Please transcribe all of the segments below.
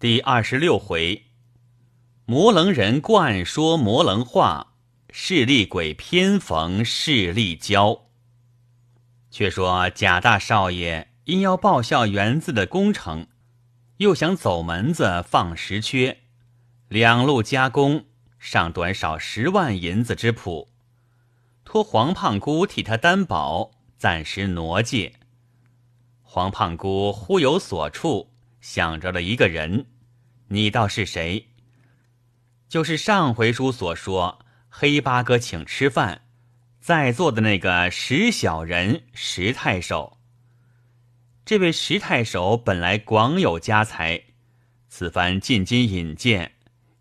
第二十六回，魔棱人惯说魔棱话，势利鬼偏逢势利交。却说贾大少爷因要报效园子的工程，又想走门子放石缺，两路加工尚短少十万银子之谱，托黄胖姑替他担保，暂时挪借。黄胖姑忽有所处。想着了一个人，你倒是谁？就是上回书所说黑八哥请吃饭，在座的那个石小人石太守。这位石太守本来广有家财，此番进京引荐，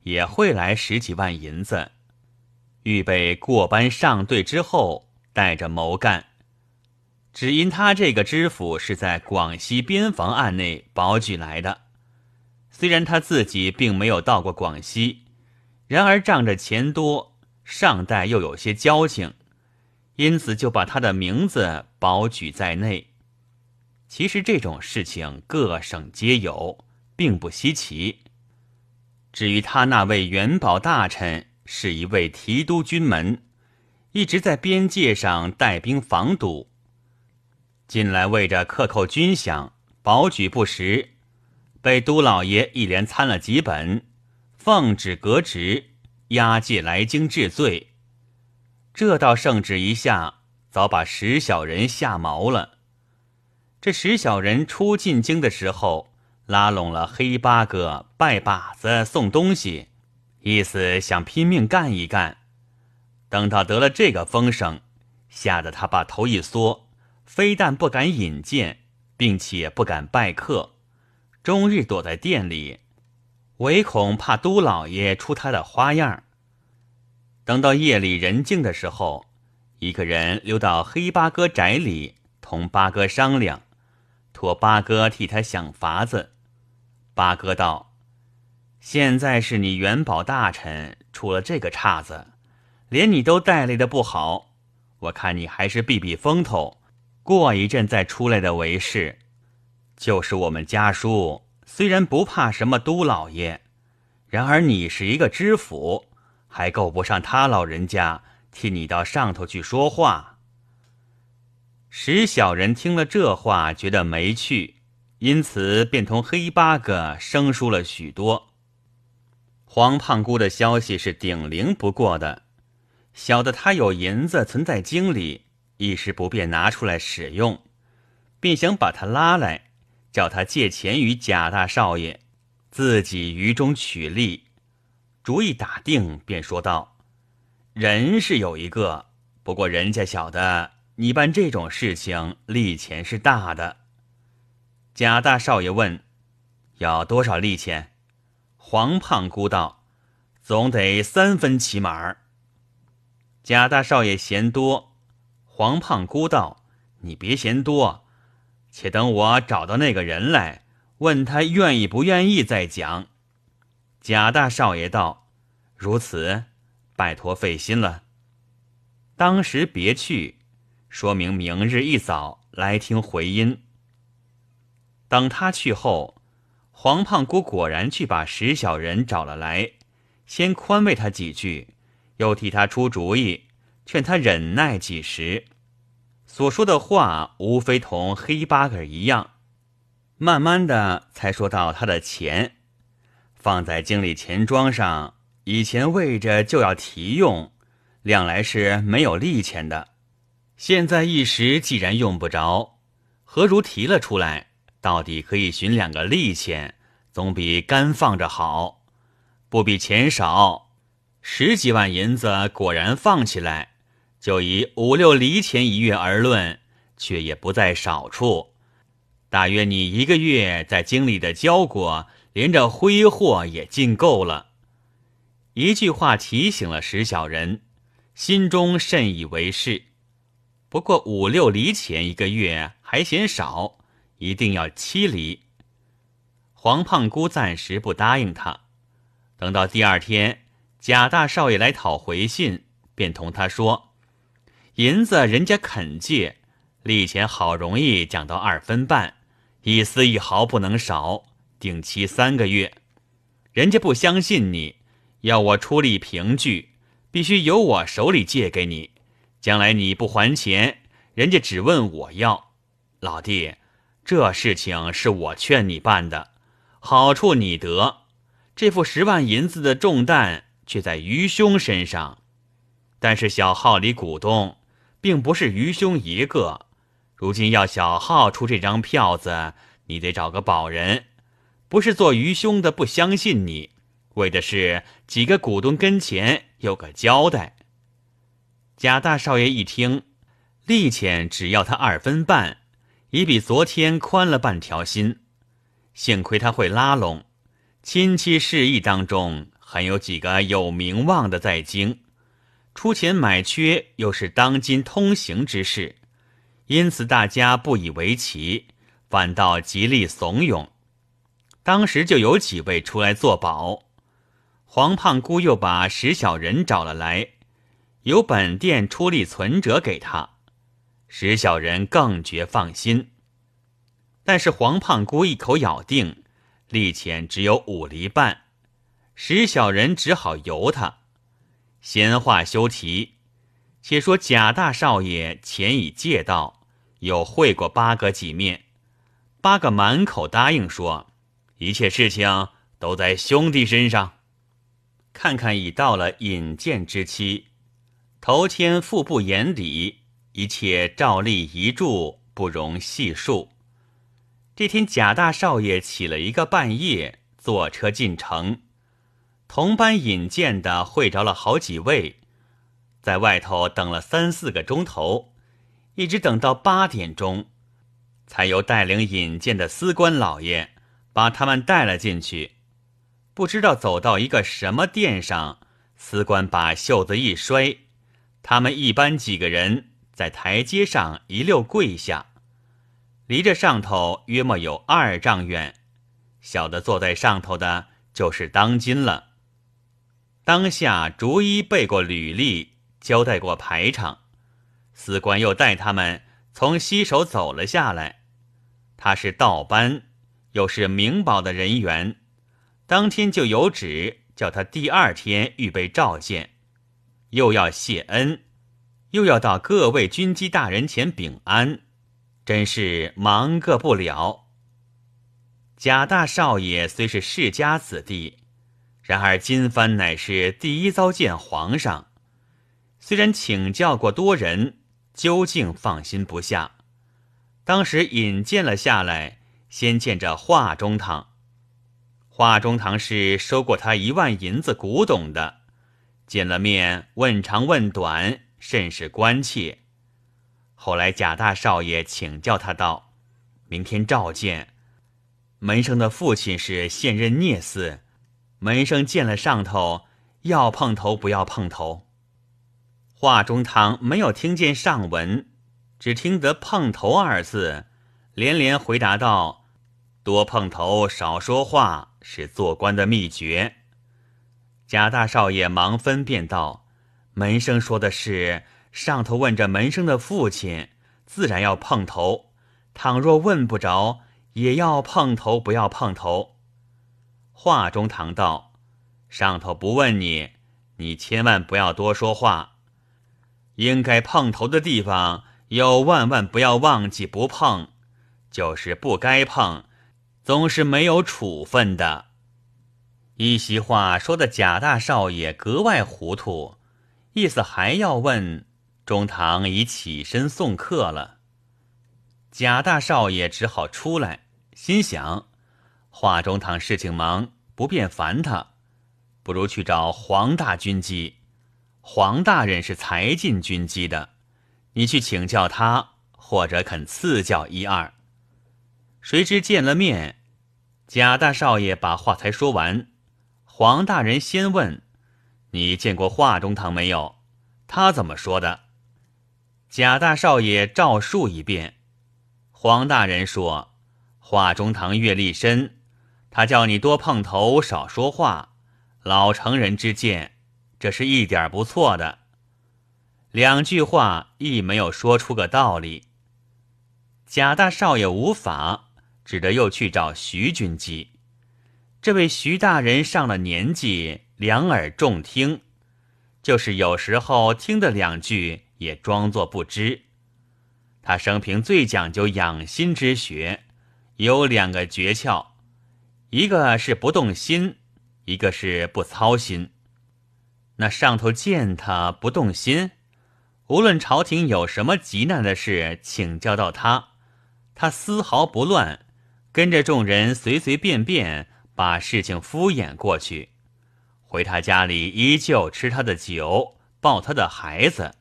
也会来十几万银子，预备过班上队之后，带着谋干。只因他这个知府是在广西边防案内保举来的，虽然他自己并没有到过广西，然而仗着钱多，上代又有些交情，因此就把他的名字保举在内。其实这种事情各省皆有，并不稀奇。至于他那位元宝大臣，是一位提督军门，一直在边界上带兵防堵。近来为着克扣军饷、保举不实，被都老爷一连参了几本，奉旨革职，押解来京治罪。这道圣旨一下，早把石小人吓毛了。这石小人初进京的时候，拉拢了黑八哥，拜把子，送东西，意思想拼命干一干。等到得了这个风声，吓得他把头一缩。非但不敢引荐，并且不敢拜客，终日躲在店里，唯恐怕都老爷出他的花样。等到夜里人静的时候，一个人溜到黑八哥宅里，同八哥商量，托八哥替他想法子。八哥道：“现在是你元宝大臣出了这个岔子，连你都带来的不好，我看你还是避避风头。”过一阵再出来的为是，就是我们家叔。虽然不怕什么都老爷，然而你是一个知府，还够不上他老人家替你到上头去说话。石小人听了这话，觉得没趣，因此便同黑八哥生疏了许多。黄胖姑的消息是顶灵不过的，晓得他有银子存在京里。一时不便拿出来使用，便想把他拉来，叫他借钱与贾大少爷，自己于中取利。主意打定，便说道：“人是有一个，不过人家晓得你办这种事情，利钱是大的。”贾大少爷问：“要多少利钱？”黄胖估道：“总得三分起码。”贾大少爷嫌多。黄胖姑道：“你别嫌多，且等我找到那个人来，问他愿意不愿意再讲。”贾大少爷道：“如此，拜托费心了。当时别去，说明明日一早来听回音。”等他去后，黄胖姑果然去把石小人找了来，先宽慰他几句，又替他出主意。劝他忍耐几时，所说的话无非同黑八哥一样，慢慢的才说到他的钱，放在经理钱庄上，以前为着就要提用，量来是没有利钱的，现在一时既然用不着，何如提了出来？到底可以寻两个利钱，总比干放着好，不比钱少，十几万银子果然放起来。就以五六厘钱一月而论，却也不在少处。大约你一个月在京里的交果，连着挥霍也尽够了。一句话提醒了石小人，心中甚以为是。不过五六厘钱一个月还嫌少，一定要七厘。黄胖姑暂时不答应他，等到第二天贾大少爷来讨回信，便同他说。银子人家肯借，利钱好容易讲到二分半，一丝一毫不能少。定期三个月，人家不相信你，要我出力凭据，必须由我手里借给你。将来你不还钱，人家只问我要。老弟，这事情是我劝你办的，好处你得，这副十万银子的重担却在愚兄身上。但是小号里股东。并不是愚兄一个，如今要小号出这张票子，你得找个保人。不是做愚兄的不相信你，为的是几个股东跟前有个交代。贾大少爷一听，利钱只要他二分半，已比昨天宽了半条心。幸亏他会拉拢，亲戚示意当中，还有几个有名望的在京。出钱买缺又是当今通行之事，因此大家不以为奇，反倒极力怂恿。当时就有几位出来作保，黄胖姑又把石小人找了来，由本店出力存折给他，石小人更觉放心。但是黄胖姑一口咬定，利钱只有五厘半，石小人只好由他。闲话休提，且说贾大少爷前已借道，有会过八哥几面，八哥满口答应说，一切事情都在兄弟身上。看看已到了引荐之期，头天腹部、眼里，一切照例一注，不容细数。这天，贾大少爷起了一个半夜，坐车进城。同班引荐的会着了好几位，在外头等了三四个钟头，一直等到八点钟，才由带领引荐的司官老爷把他们带了进去。不知道走到一个什么殿上，司官把袖子一摔，他们一班几个人在台阶上一溜跪下，离着上头约莫有二丈远，小的坐在上头的就是当今了。当下逐一背过履历，交代过排场，司官又带他们从西首走了下来。他是道班，又是明保的人员，当天就有旨叫他第二天预备召见，又要谢恩，又要到各位军机大人前禀安，真是忙个不了。贾大少爷虽是世家子弟。然而金帆乃是第一遭见皇上，虽然请教过多人，究竟放心不下。当时引荐了下来，先见着画中堂。画中堂是收过他一万银子古董的，见了面问长问短，甚是关切。后来贾大少爷请教他道：“明天召见，门生的父亲是现任聂四。门生见了上头，要碰头不要碰头。话中堂没有听见上文，只听得“碰头”二字，连连回答道：“多碰头，少说话，是做官的秘诀。”贾大少爷忙分辨道：“门生说的是，上头问着门生的父亲，自然要碰头；倘若问不着，也要碰头不要碰头。”话中堂道：“上头不问你，你千万不要多说话。应该碰头的地方，又万万不要忘记不碰。就是不该碰，总是没有处分的。”一席话说的贾大少爷格外糊涂，意思还要问。中堂已起身送客了，贾大少爷只好出来，心想。华中堂事情忙，不便烦他，不如去找黄大军机。黄大人是才进军机的，你去请教他，或者肯赐教一二。谁知见了面，贾大少爷把话才说完，黄大人先问：“你见过华中堂没有？他怎么说的？”贾大少爷照述一遍。黄大人说：“华中堂阅历深。”他叫你多碰头，少说话，老成人之见，这是一点不错的。两句话亦没有说出个道理。贾大少爷无法，只得又去找徐军机。这位徐大人上了年纪，两耳重听，就是有时候听得两句，也装作不知。他生平最讲究养心之学，有两个诀窍。一个是不动心，一个是不操心。那上头见他不动心，无论朝廷有什么急难的事请教到他，他丝毫不乱，跟着众人随随便便把事情敷衍过去。回他家里依旧吃他的酒，抱他的孩子。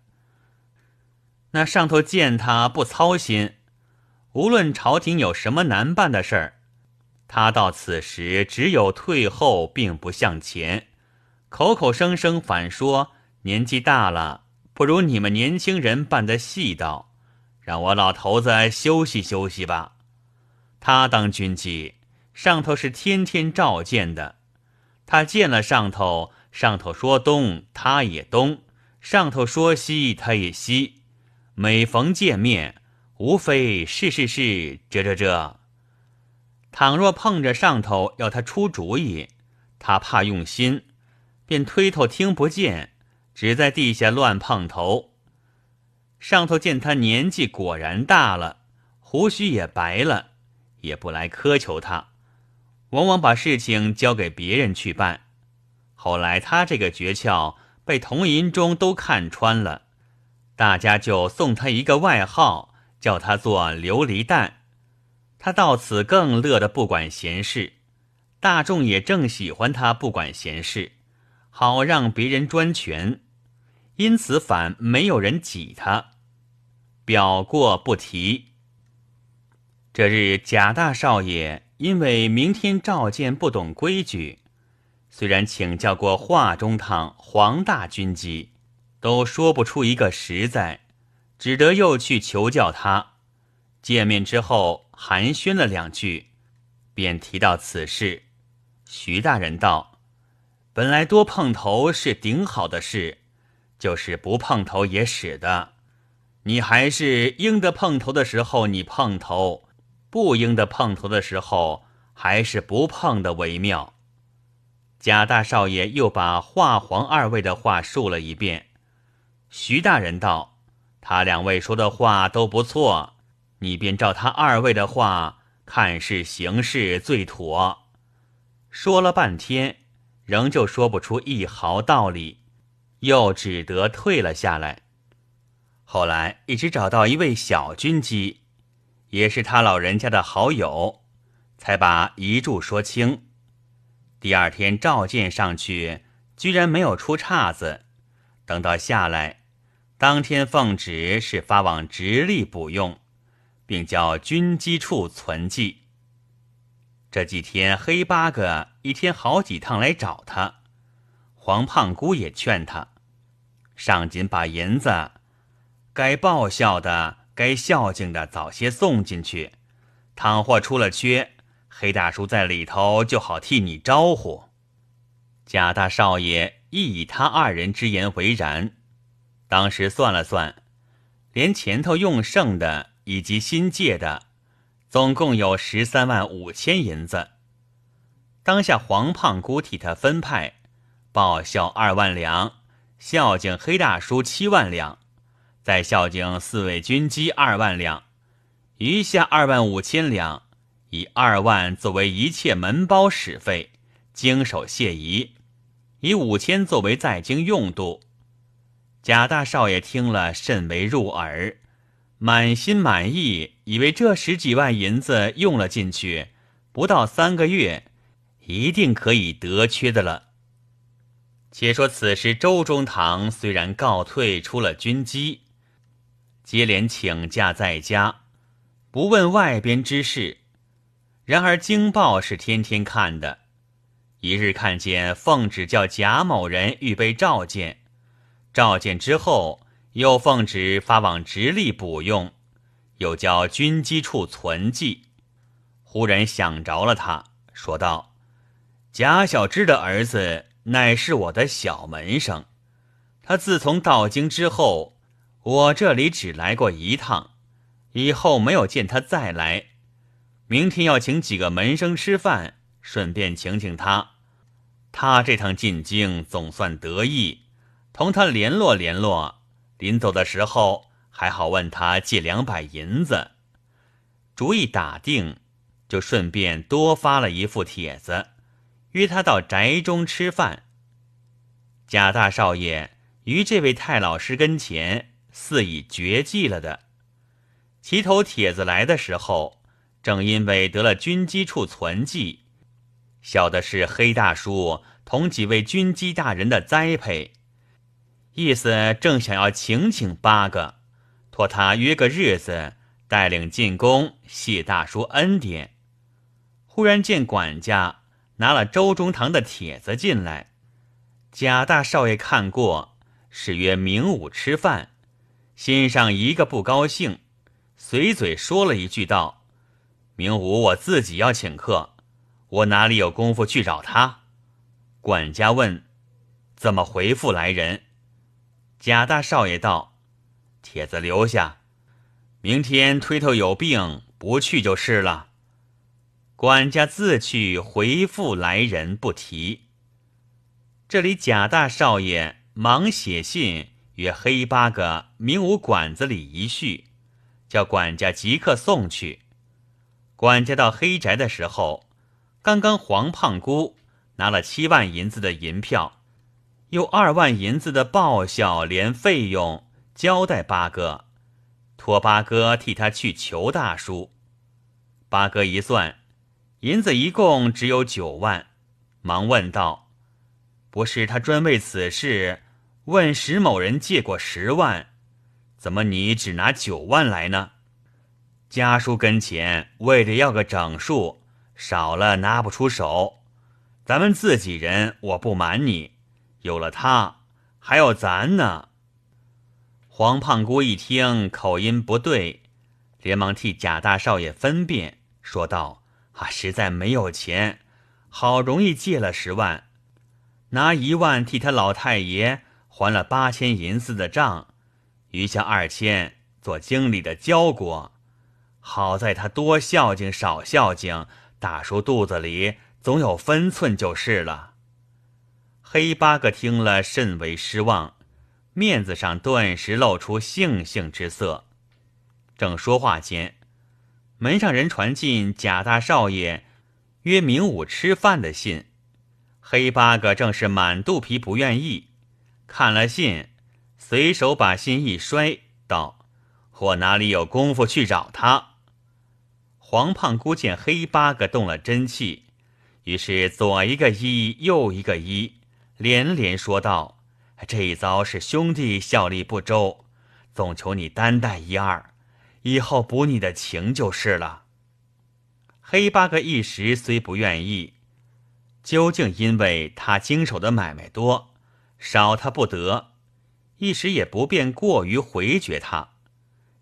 那上头见他不操心，无论朝廷有什么难办的事儿。他到此时只有退后，并不向前，口口声声反说年纪大了，不如你们年轻人办的细道，让我老头子休息休息吧。他当军机，上头是天天召见的，他见了上头上头说东，他也东；上头说西，他也西。每逢见面，无非是是是，这这这。倘若碰着上头要他出主意，他怕用心，便推头听不见，只在地下乱碰头。上头见他年纪果然大了，胡须也白了，也不来苛求他，往往把事情交给别人去办。后来他这个诀窍被同银钟都看穿了，大家就送他一个外号，叫他做琉璃蛋。他到此更乐得不管闲事，大众也正喜欢他不管闲事，好让别人专权，因此反没有人挤他。表过不提。这日贾大少爷因为明天召见不懂规矩，虽然请教过华中堂、黄大军机，都说不出一个实在，只得又去求教他。见面之后。寒暄了两句，便提到此事。徐大人道：“本来多碰头是顶好的事，就是不碰头也使得。你还是应得碰头的时候你碰头，不应得碰头的时候还是不碰的为妙。”贾大少爷又把华黄二位的话述了一遍。徐大人道：“他两位说的话都不错。”你便照他二位的话看是行事最妥。说了半天，仍旧说不出一毫道理，又只得退了下来。后来一直找到一位小军机，也是他老人家的好友，才把遗嘱说清。第二天召见上去，居然没有出岔子。等到下来，当天奉旨是发往直隶补用。并叫军机处存记。这几天黑八哥一天好几趟来找他，黄胖姑也劝他，上紧把银子该报效的、该孝敬的早些送进去，倘或出了缺，黑大叔在里头就好替你招呼。贾大少爷亦以他二人之言为然，当时算了算，连前头用剩的。以及新借的，总共有十三万五千银子。当下黄胖姑替他分派：报效二万两，孝敬黑大叔七万两，再孝敬四位军机二万两，余下二万五千两，以二万作为一切门包使费、经手谢仪，以五千作为在京用度。贾大少爷听了，甚为入耳。满心满意，以为这十几万银子用了进去，不到三个月，一定可以得缺的了。且说此时周中堂虽然告退出了军机，接连请假在家，不问外边之事，然而京报是天天看的，一日看见奉旨叫贾某人预备召见，召见之后。又奉旨发往直隶补用，又交军机处存记。忽然想着了，他说道：“贾小芝的儿子乃是我的小门生。他自从到京之后，我这里只来过一趟，以后没有见他再来。明天要请几个门生吃饭，顺便请请他。他这趟进京总算得意，同他联络联络。”临走的时候，还好问他借两百银子。主意打定，就顺便多发了一副帖子，约他到宅中吃饭。贾大少爷于这位太老师跟前，似已绝迹了的。齐头帖子来的时候，正因为得了军机处存记，晓得是黑大叔同几位军机大人的栽培。意思正想要请请八个，托他约个日子带领进宫谢大叔恩典。忽然见管家拿了周中堂的帖子进来，贾大少爷看过是约明武吃饭，心上一个不高兴，随嘴说了一句道：“明武，我自己要请客，我哪里有功夫去找他？”管家问：“怎么回复来人？”贾大少爷道：“帖子留下，明天推头有病不去就是了。”管家自去回复来人，不提。这里贾大少爷忙写信约黑八哥明武馆子里一叙，叫管家即刻送去。管家到黑宅的时候，刚刚黄胖姑拿了七万银子的银票。又二万银子的报销连费用交代八哥，托八哥替他去求大叔。八哥一算，银子一共只有九万，忙问道：“不是他专为此事问史某人借过十万，怎么你只拿九万来呢？”家叔跟前为着要个整数，少了拿不出手。咱们自己人，我不瞒你。有了他，还有咱呢。黄胖姑一听口音不对，连忙替贾大少爷分辨，说道：“啊，实在没有钱，好容易借了十万，拿一万替他老太爷还了八千银子的账，余下二千做经理的交过。好在他多孝敬少孝敬，大叔肚子里总有分寸就是了。”黑八哥听了，甚为失望，面子上顿时露出悻悻之色。正说话间，门上人传进贾大少爷约明武吃饭的信。黑八哥正是满肚皮不愿意，看了信，随手把信一摔，道：“我哪里有功夫去找他？”黄胖姑见黑八哥动了真气，于是左一个一，右一个一。连连说道：“这一遭是兄弟效力不周，总求你担待一二，以后补你的情就是了。”黑八哥一时虽不愿意，究竟因为他经手的买卖多，少他不得，一时也不便过于回绝他。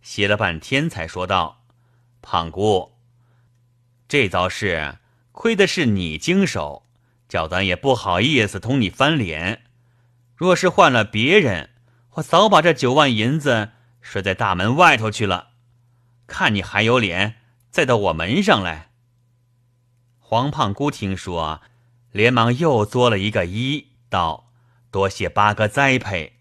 歇了半天，才说道：“胖姑，这遭事亏的是你经手。”叫咱也不好意思同你翻脸，若是换了别人，我早把这九万银子摔在大门外头去了。看你还有脸再到我门上来！黄胖姑听说，连忙又作了一个揖，道：“多谢八哥栽培。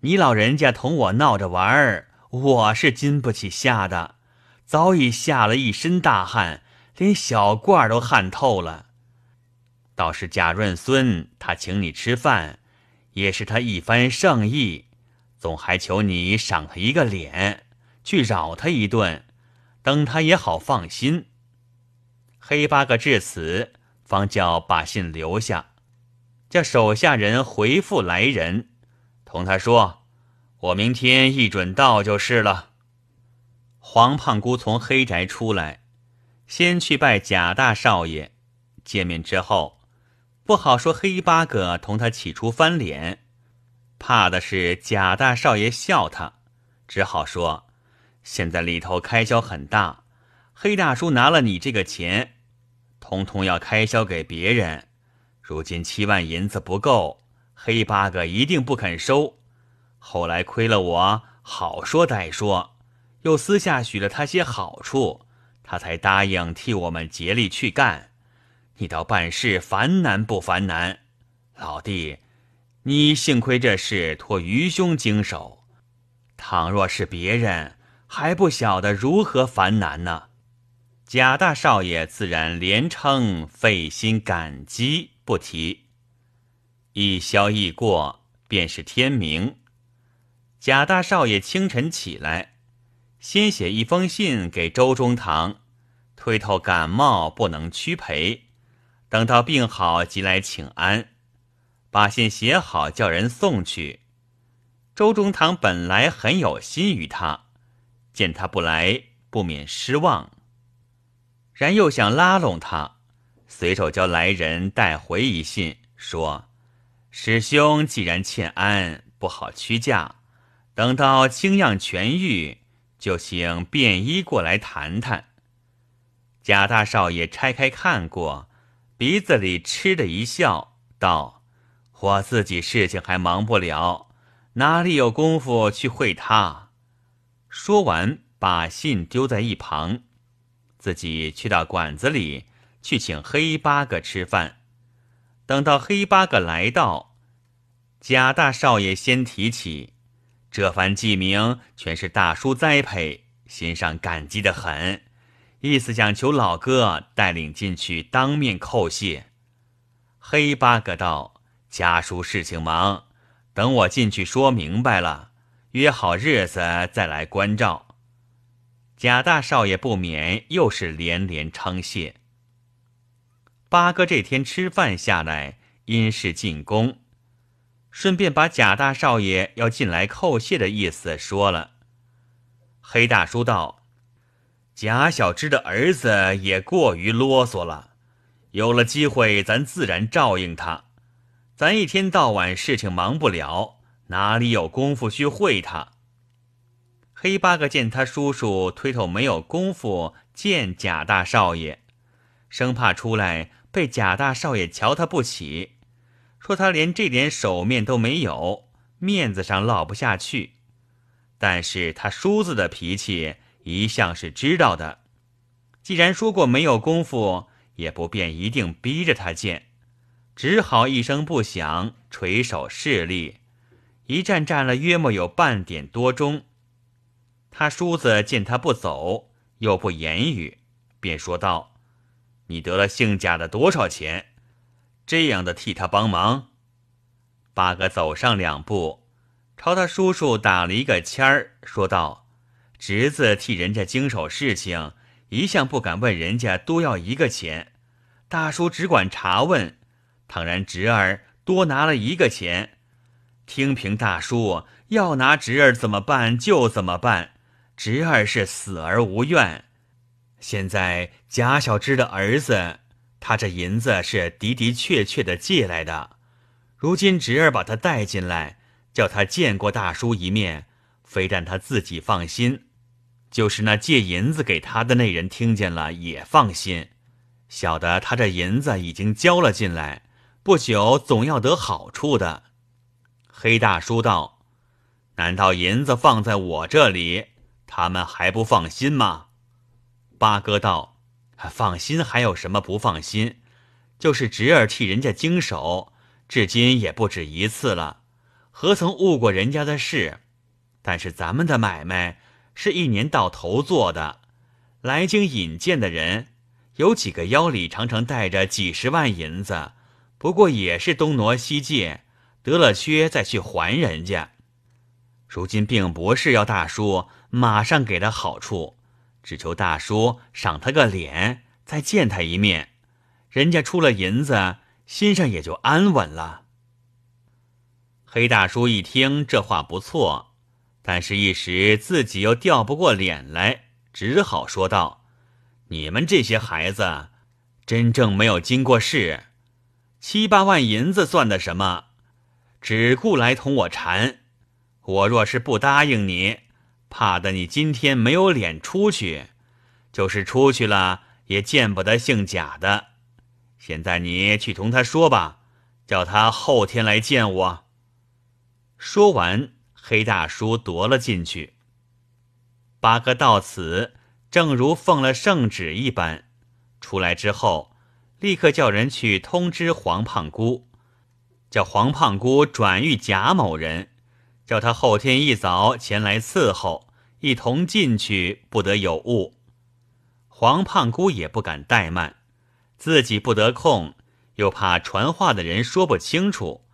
你老人家同我闹着玩儿，我是经不起吓的，早已吓了一身大汗，连小褂都汗透了。”倒是贾润孙，他请你吃饭，也是他一番盛意，总还求你赏他一个脸，去饶他一顿，等他也好放心。黑八哥至此，方叫把信留下，叫手下人回复来人，同他说：“我明天一准到就是了。”黄胖姑从黑宅出来，先去拜贾大少爷，见面之后。不好说，黑八哥同他起初翻脸，怕的是贾大少爷笑他，只好说：现在里头开销很大，黑大叔拿了你这个钱，通通要开销给别人。如今七万银子不够，黑八哥一定不肯收。后来亏了我，好说歹说，又私下许了他些好处，他才答应替我们竭力去干。你倒办事烦难不烦难，老弟，你幸亏这事托愚兄经手，倘若是别人，还不晓得如何烦难呢。贾大少爷自然连称费心感激不提。一宵一过便是天明，贾大少爷清晨起来，先写一封信给周中堂，推头感冒不能屈陪。等到病好，即来请安，把信写好，叫人送去。周中堂本来很有心于他，见他不来，不免失望。然又想拉拢他，随手叫来人带回一信，说：“师兄既然欠安，不好屈驾，等到清样痊愈，就请便衣过来谈谈。”贾大少爷拆开看过。鼻子里嗤的一笑，道：“我自己事情还忙不了，哪里有功夫去会他？”说完，把信丢在一旁，自己去到馆子里去请黑八哥吃饭。等到黑八哥来到，贾大少爷先提起，这番记名全是大叔栽培，心上感激的很。意思想求老哥带领进去当面叩谢，黑八哥道：“家叔事情忙，等我进去说明白了，约好日子再来关照。”贾大少爷不免又是连连称谢。八哥这天吃饭下来，因事进宫，顺便把贾大少爷要进来叩谢的意思说了。黑大叔道。贾小芝的儿子也过于啰嗦了，有了机会咱自然照应他。咱一天到晚事情忙不了，哪里有功夫去会他？黑八哥见他叔叔推头没有功夫见贾大少爷，生怕出来被贾大少爷瞧他不起，说他连这点手面都没有，面子上落不下去。但是他叔子的脾气。一向是知道的，既然说过没有功夫，也不便一定逼着他见，只好一声不响，垂手侍立。一站站了约莫有半点多钟，他叔子见他不走，又不言语，便说道：“你得了姓贾的多少钱？这样的替他帮忙。”八哥走上两步，朝他叔叔打了一个签儿，说道。侄子替人家经手事情，一向不敢问人家多要一个钱。大叔只管查问，倘然侄儿多拿了一个钱，听凭大叔要拿侄儿怎么办就怎么办。侄儿是死而无怨。现在贾小芝的儿子，他这银子是的的确确的借来的。如今侄儿把他带进来，叫他见过大叔一面，非但他自己放心。就是那借银子给他的那人听见了也放心，晓得他这银子已经交了进来，不久总要得好处的。黑大叔道：“难道银子放在我这里，他们还不放心吗？”八哥道：“放心，还有什么不放心？就是侄儿替人家经手，至今也不止一次了，何曾误过人家的事？但是咱们的买卖……”是一年到头做的，来京引荐的人有几个腰里常常带着几十万银子，不过也是东挪西借，得了缺再去还人家。如今并不是要大叔马上给他好处，只求大叔赏他个脸，再见他一面，人家出了银子，心上也就安稳了。黑大叔一听这话不错。但是，一时自己又掉不过脸来，只好说道：“你们这些孩子，真正没有经过事，七八万银子算的什么？只顾来同我缠。我若是不答应你，怕得你今天没有脸出去，就是出去了也见不得姓贾的。现在你去同他说吧，叫他后天来见我。”说完。黑大叔夺了进去。八哥到此，正如奉了圣旨一般，出来之后，立刻叫人去通知黄胖姑，叫黄胖姑转遇贾某人，叫他后天一早前来伺候，一同进去，不得有误。黄胖姑也不敢怠慢，自己不得空，又怕传话的人说不清楚，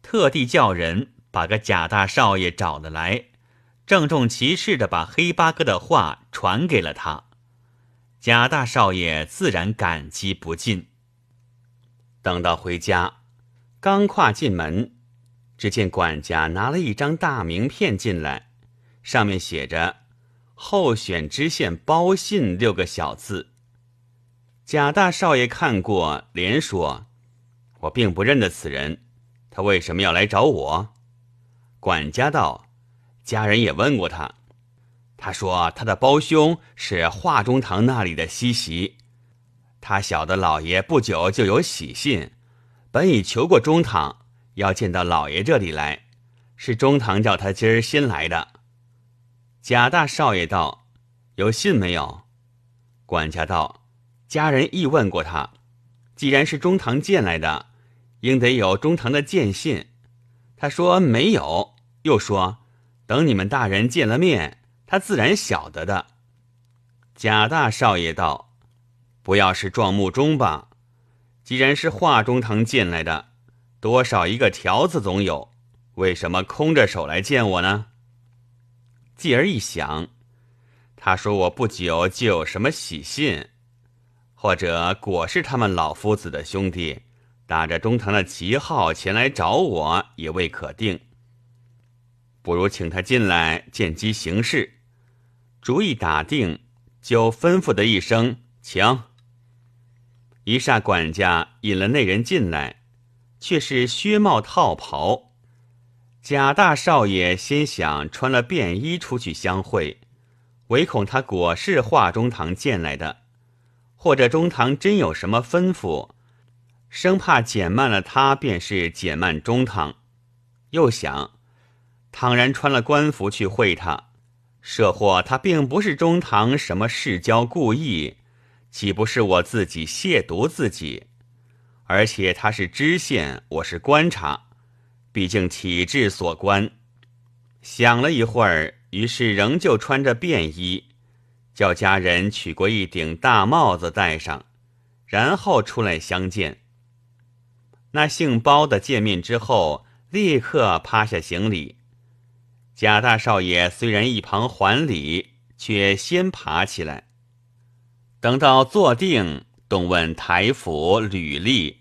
特地叫人。把个贾大少爷找了来，郑重其事的把黑八哥的话传给了他。贾大少爷自然感激不尽。等到回家，刚跨进门，只见管家拿了一张大名片进来，上面写着“候选知县包信”六个小字。贾大少爷看过，连说：“我并不认得此人，他为什么要来找我？”管家道：“家人也问过他，他说他的胞兄是华中堂那里的西席，他晓得老爷不久就有喜信，本已求过中堂要见到老爷这里来，是中堂叫他今儿新来的。”贾大少爷道：“有信没有？”管家道：“家人亦问过他，既然是中堂见来的，应得有中堂的见信。”他说没有，又说，等你们大人见了面，他自然晓得的。贾大少爷道：“不要是撞木钟吧？既然是画中堂进来的，多少一个条子总有。为什么空着手来见我呢？”继而一想，他说我不久就有什么喜信，或者果是他们老夫子的兄弟。打着中堂的旗号前来找我，也未可定。不如请他进来，见机行事。主意打定，就吩咐的一声“请”。一霎，管家引了那人进来，却是靴帽套袍。贾大少爷心想：穿了便衣出去相会，唯恐他果是画中堂见来的，或者中堂真有什么吩咐。生怕减慢了他，便是减慢中堂。又想，倘然穿了官服去会他，设或他并不是中堂什么世交故意，岂不是我自己亵渎自己？而且他是知县，我是观察，毕竟体制所关。想了一会儿，于是仍旧穿着便衣，叫家人取过一顶大帽子戴上，然后出来相见。那姓包的见面之后，立刻趴下行礼。贾大少爷虽然一旁还礼，却先爬起来。等到坐定，动问台府履历。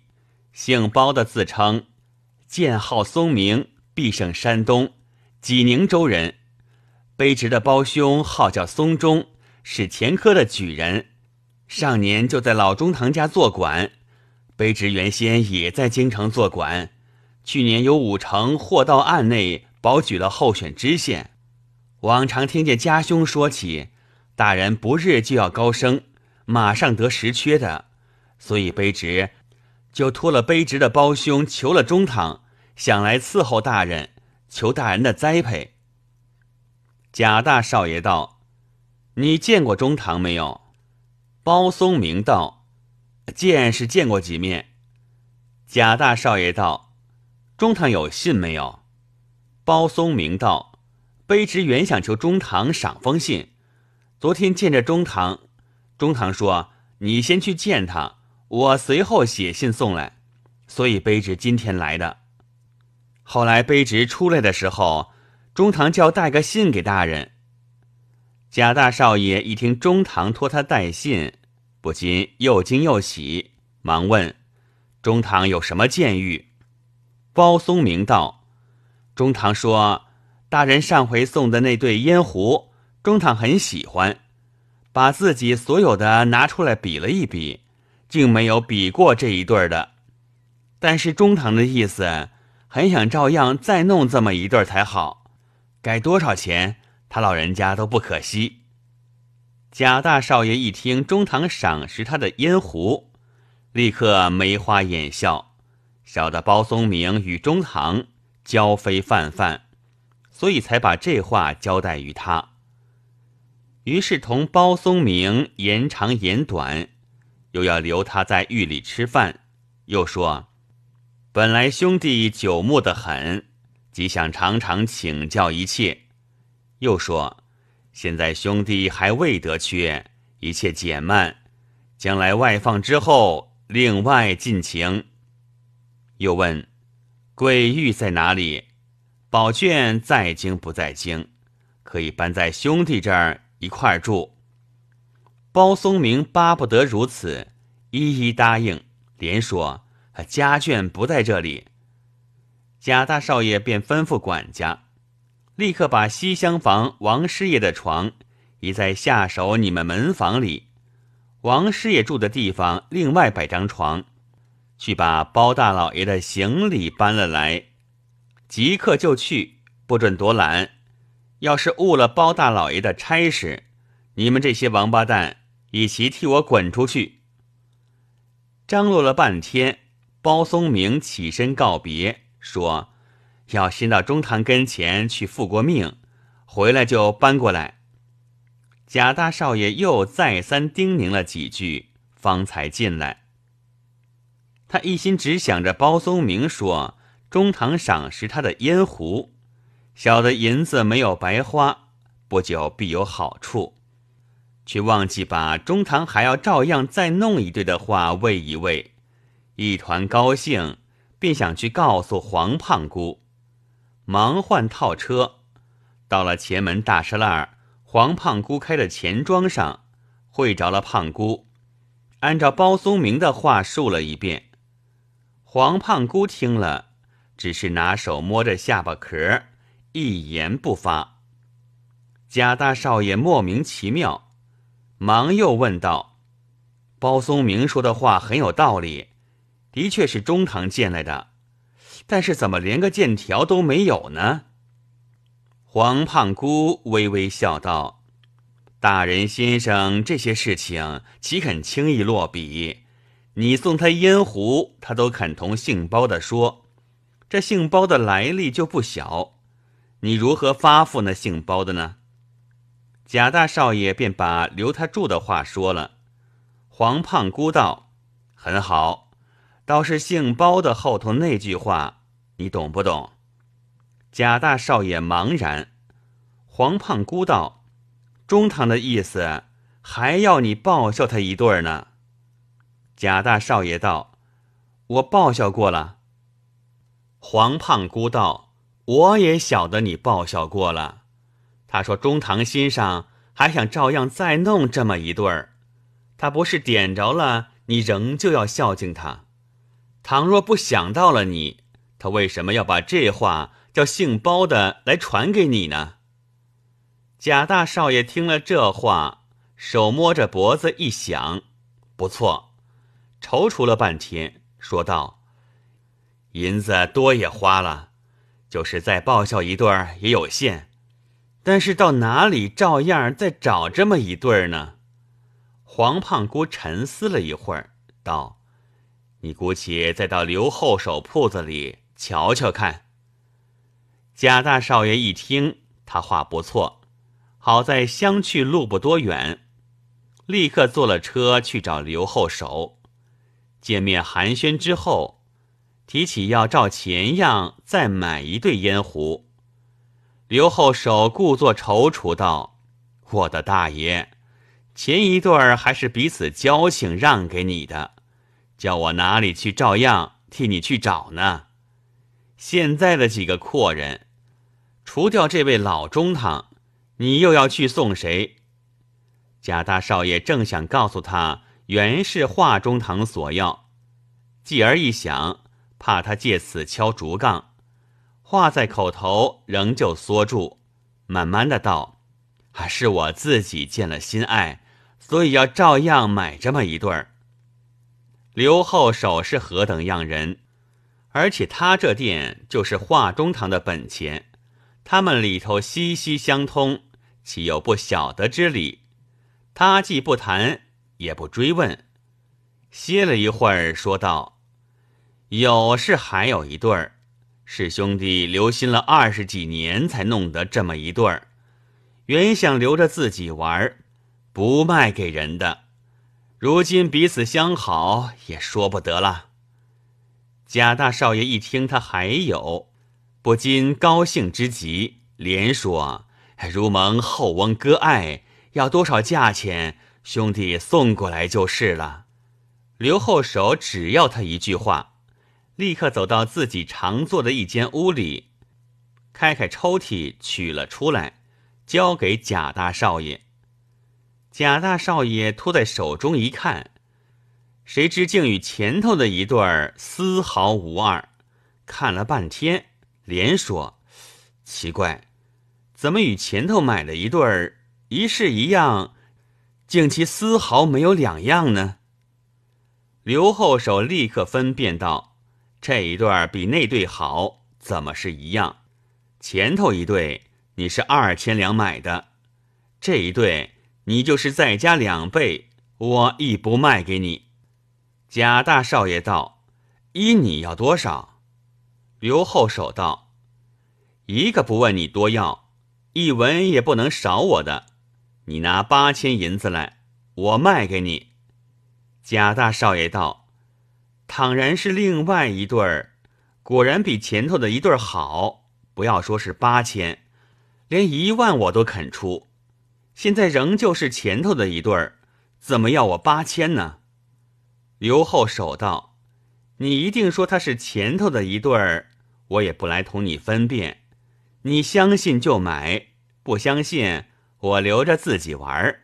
姓包的自称，剑号松明，必胜山东，济宁州人。卑职的胞兄号叫松中，是前科的举人，上年就在老中堂家做馆，卑职原先也在京城做官，去年有五城获到案内保举了候选知县。往常听见家兄说起，大人不日就要高升，马上得实缺的，所以卑职就托了卑职的胞兄求了中堂，想来伺候大人，求大人的栽培。贾大少爷道：“你见过中堂没有？”包松明道。见是见过几面，贾大少爷道：“中堂有信没有？”包松明道：“卑职原想求中堂赏封信，昨天见着中堂，中堂说你先去见他，我随后写信送来，所以卑职今天来的。后来卑职出来的时候，中堂叫带个信给大人。”贾大少爷一听中堂托他带信。不禁又惊又喜，忙问：“中堂有什么见遇？”包松明道：“中堂说，大人上回送的那对烟壶，中堂很喜欢，把自己所有的拿出来比了一比，竟没有比过这一对的。但是中堂的意思，很想照样再弄这么一对才好。该多少钱，他老人家都不可惜。”贾大少爷一听中堂赏识他的烟壶，立刻眉花眼笑。晓得包松明与中堂交非泛泛，所以才把这话交代于他。于是同包松明言长言短，又要留他在狱里吃饭，又说本来兄弟久慕的很，即想常常请教一切，又说。现在兄弟还未得缺，一切减慢，将来外放之后，另外尽情。又问：“桂玉在哪里？宝卷在京不在京？可以搬在兄弟这儿一块住。”包松明巴不得如此，一一答应，连说：“家眷不在这里。”贾大少爷便吩咐管家。立刻把西厢房王师爷的床移在下手你们门房里，王师爷住的地方另外摆张床，去把包大老爷的行李搬了来，即刻就去，不准多懒。要是误了包大老爷的差事，你们这些王八蛋一起替我滚出去。张罗了半天，包松明起身告别说。要先到中堂跟前去复过命，回来就搬过来。贾大少爷又再三叮咛了几句，方才进来。他一心只想着包松明说中堂赏识他的烟壶，小的银子没有白花，不久必有好处，却忘记把中堂还要照样再弄一对的话喂一喂。一团高兴，便想去告诉黄胖姑。忙换套车，到了前门大栅栏黄胖姑开的钱庄上，会着了胖姑，按照包松明的话述了一遍。黄胖姑听了，只是拿手摸着下巴壳，一言不发。贾大少爷莫名其妙，忙又问道：“包松明说的话很有道理，的确是中堂借来的。”但是怎么连个借条都没有呢？黄胖姑微微笑道：“大人先生，这些事情岂肯轻易落笔？你送他烟壶，他都肯同姓包的说，这姓包的来历就不小。你如何发付那姓包的呢？”贾大少爷便把留他住的话说了。黄胖姑道：“很好，倒是姓包的后头那句话。”你懂不懂？贾大少爷茫然。黄胖姑道：“中堂的意思还要你报效他一对儿呢。”贾大少爷道：“我报效过了。”黄胖姑道：“我也晓得你报效过了。他说中堂心上还想照样再弄这么一对儿，他不是点着了，你仍旧要孝敬他。倘若不想到了你。”他为什么要把这话叫姓包的来传给你呢？贾大少爷听了这话，手摸着脖子一想，不错，踌躇了半天，说道：“银子多也花了，就是再报销一对儿也有限，但是到哪里照样再找这么一对儿呢？”黄胖姑沉思了一会儿，道：“你姑且再到刘后手铺子里。”瞧瞧看，贾大少爷一听他话不错，好在相去路不多远，立刻坐了车去找刘后手。见面寒暄之后，提起要照前样再买一对烟壶，刘后手故作踌躇道：“我的大爷，前一对儿还是彼此交情让给你的，叫我哪里去照样替你去找呢？”现在的几个阔人，除掉这位老中堂，你又要去送谁？贾大少爷正想告诉他，原是华中堂索要，继而一想，怕他借此敲竹杠，话在口头仍旧缩住，慢慢的道：“啊，是我自己见了心爱，所以要照样买这么一对儿。刘后手是何等样人。”而且他这店就是画中堂的本钱，他们里头息息相通，岂有不晓得之理？他既不谈，也不追问，歇了一会儿，说道：“有是还有一对儿，是兄弟留心了二十几年才弄得这么一对儿，原想留着自己玩，不卖给人的，如今彼此相好，也说不得了。”贾大少爷一听，他还有，不禁高兴之极，连说：“如蒙后翁割爱，要多少价钱，兄弟送过来就是了。”刘后手，只要他一句话，立刻走到自己常坐的一间屋里，开开抽屉，取了出来，交给贾大少爷。贾大少爷托在手中一看。谁知竟与前头的一对儿丝毫无二，看了半天，连说：“奇怪，怎么与前头买的一对儿一式一样，竟其丝毫没有两样呢？”刘后手立刻分辨道：“这一对儿比那对好，怎么是一样？前头一对你是二千两买的，这一对你就是再加两倍，我亦不卖给你。”贾大少爷道：“依你要多少？”刘后手道：“一个不问你多要，一文也不能少我的。你拿八千银子来，我卖给你。”贾大少爷道：“倘然是另外一对儿，果然比前头的一对儿好，不要说是八千，连一万我都肯出。现在仍旧是前头的一对儿，怎么要我八千呢？”刘后守道：“你一定说他是前头的一对儿，我也不来同你分辨。你相信就买，不相信我留着自己玩。”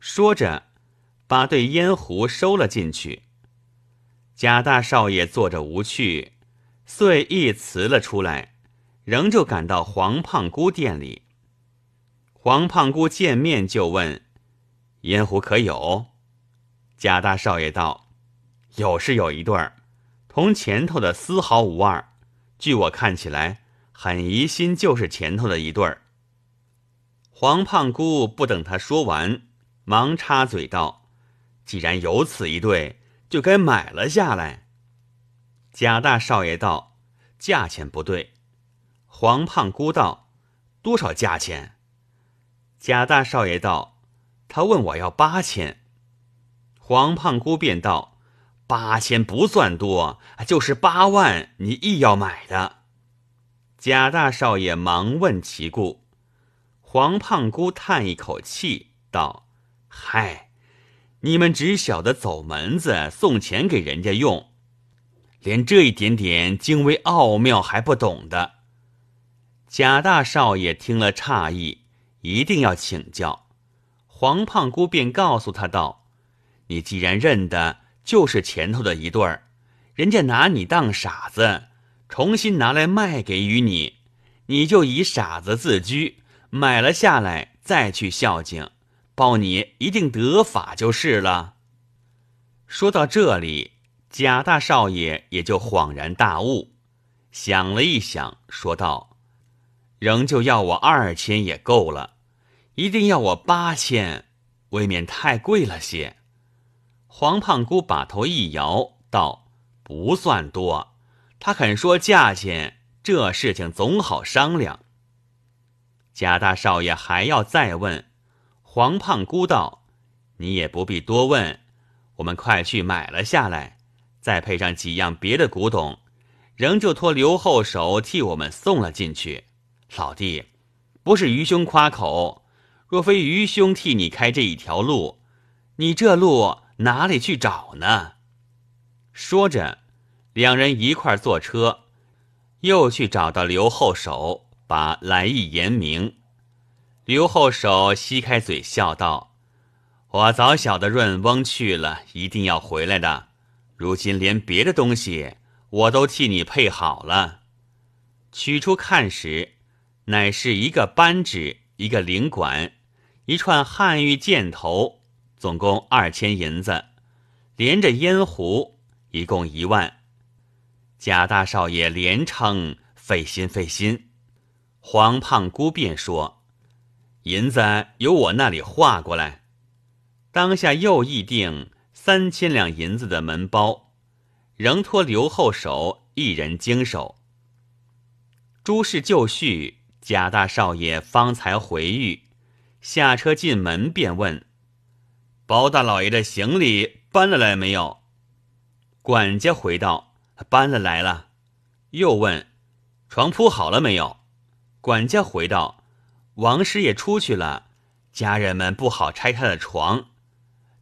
说着，把对烟壶收了进去。贾大少爷坐着无趣，遂意辞了出来，仍旧赶到黄胖姑店里。黄胖姑见面就问：“烟壶可有？”贾大少爷道。有是有一对儿，同前头的丝毫无二。据我看起来，很疑心就是前头的一对儿。黄胖姑不等他说完，忙插嘴道：“既然有此一对，就该买了下来。”贾大少爷道：“价钱不对。”黄胖姑道：“多少价钱？”贾大少爷道：“他问我要八千。”黄胖姑便道：八千不算多，就是八万，你亦要买的。贾大少爷忙问其故，黄胖姑叹一口气道：“嗨，你们只晓得走门子，送钱给人家用，连这一点点精微奥妙还不懂的。”贾大少爷听了诧异，一定要请教。黄胖姑便告诉他道：“你既然认得。”就是前头的一对儿，人家拿你当傻子，重新拿来卖给于你，你就以傻子自居，买了下来再去孝敬，报你一定得法就是了。说到这里，贾大少爷也就恍然大悟，想了一想，说道：“仍旧要我二千也够了，一定要我八千，未免太贵了些。”黄胖姑把头一摇，道：“不算多，他肯说价钱，这事情总好商量。”贾大少爷还要再问，黄胖姑道：“你也不必多问，我们快去买了下来，再配上几样别的古董，仍旧托刘后手替我们送了进去。”老弟，不是愚兄夸口，若非愚兄替你开这一条路，你这路……哪里去找呢？说着，两人一块坐车，又去找到刘后手，把来意言明。刘后手吸开嘴，笑道：“我早晓得润翁去了一定要回来的，如今连别的东西我都替你配好了。”取出看时，乃是一个扳指，一个领管，一串汉玉箭头。总共二千银子，连着烟壶，一共一万。贾大少爷连称费心费心。黄胖姑便说：“银子由我那里划过来。”当下又议定三千两银子的门包，仍托刘后手一人经手。诸事就绪，贾大少爷方才回寓，下车进门便问。包大老爷的行李搬了来没有？管家回道：“搬了来了。”又问：“床铺好了没有？”管家回道：“王师爷出去了，家人们不好拆他的床，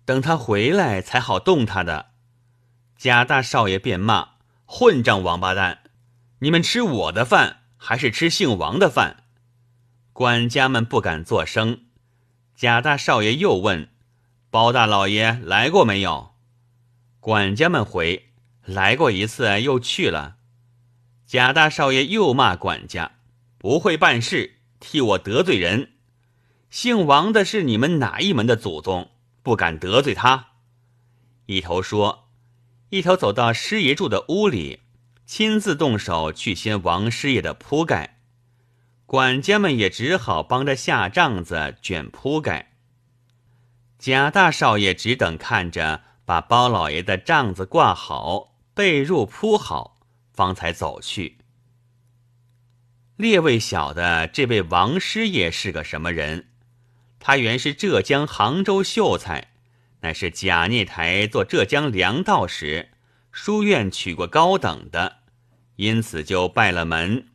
等他回来才好动他的。”贾大少爷便骂：“混账王八蛋！你们吃我的饭，还是吃姓王的饭？”管家们不敢作声。贾大少爷又问。包大老爷来过没有？管家们回，来过一次，又去了。贾大少爷又骂管家不会办事，替我得罪人。姓王的是你们哪一门的祖宗？不敢得罪他。一头说，一头走到师爷住的屋里，亲自动手去掀王师爷的铺盖。管家们也只好帮着下帐子、卷铺盖。贾大少爷只等看着，把包老爷的帐子挂好，被褥铺好，方才走去。列位晓得，这位王师爷是个什么人？他原是浙江杭州秀才，乃是贾聂台做浙江粮道时，书院取过高等的，因此就拜了门，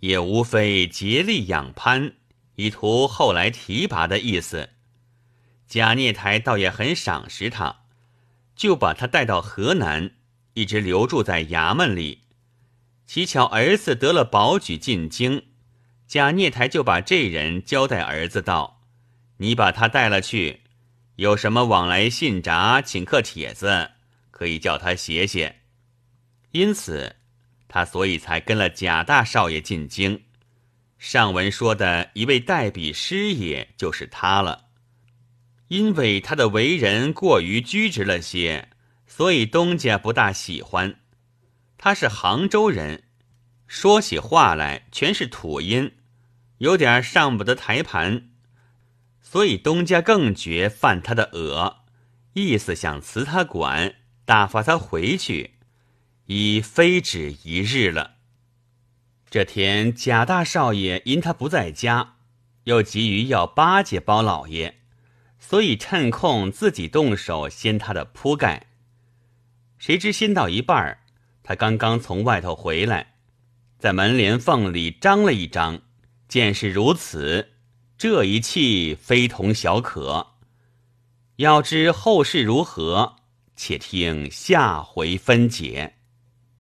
也无非竭力仰攀，以图后来提拔的意思。贾孽台倒也很赏识他，就把他带到河南，一直留住在衙门里。乞巧儿子得了保举进京，贾孽台就把这人交代儿子道：“你把他带了去，有什么往来信札、请客帖子，可以叫他写写。”因此，他所以才跟了贾大少爷进京。上文说的一位代笔师爷，就是他了。因为他的为人过于拘执了些，所以东家不大喜欢。他是杭州人，说起话来全是土音，有点上不得台盘，所以东家更觉犯他的恶，意思想辞他管，打发他回去，已非止一日了。这天贾大少爷因他不在家，又急于要巴结包老爷。所以趁空自己动手掀他的铺盖，谁知掀到一半儿，他刚刚从外头回来，在门帘缝里张了一张，见是如此，这一气非同小可。要知后事如何，且听下回分解。